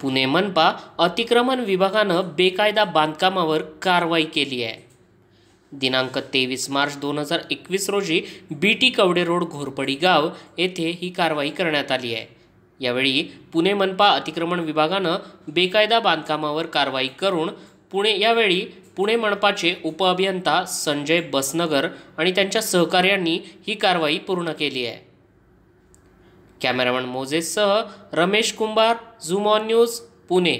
पुणे मनपा अतिक्रमण विभागानं बेकायदा बांधकामावर कारवाई केली आहे दिनांक तेवीस मार्च दोन हजार एकवीस रोजी B T Kawade road Ghorpadi गाव येथे ही कारवाई करण्यात आली आहे यावेळी पुणे मनपा अतिक्रमण विभागानं बेकायदा बांधकामावर कारवाई करून पुणे यावेळी पुणे मनपाचे उपअभियंता संजय बसनगर आणि त्यांच्या सहकार्यांनी ही कारवाई पूर्ण केली आहे कॅमेरामन मोझेससह रमेश कुंभार झुमॉन न्यूज पुणे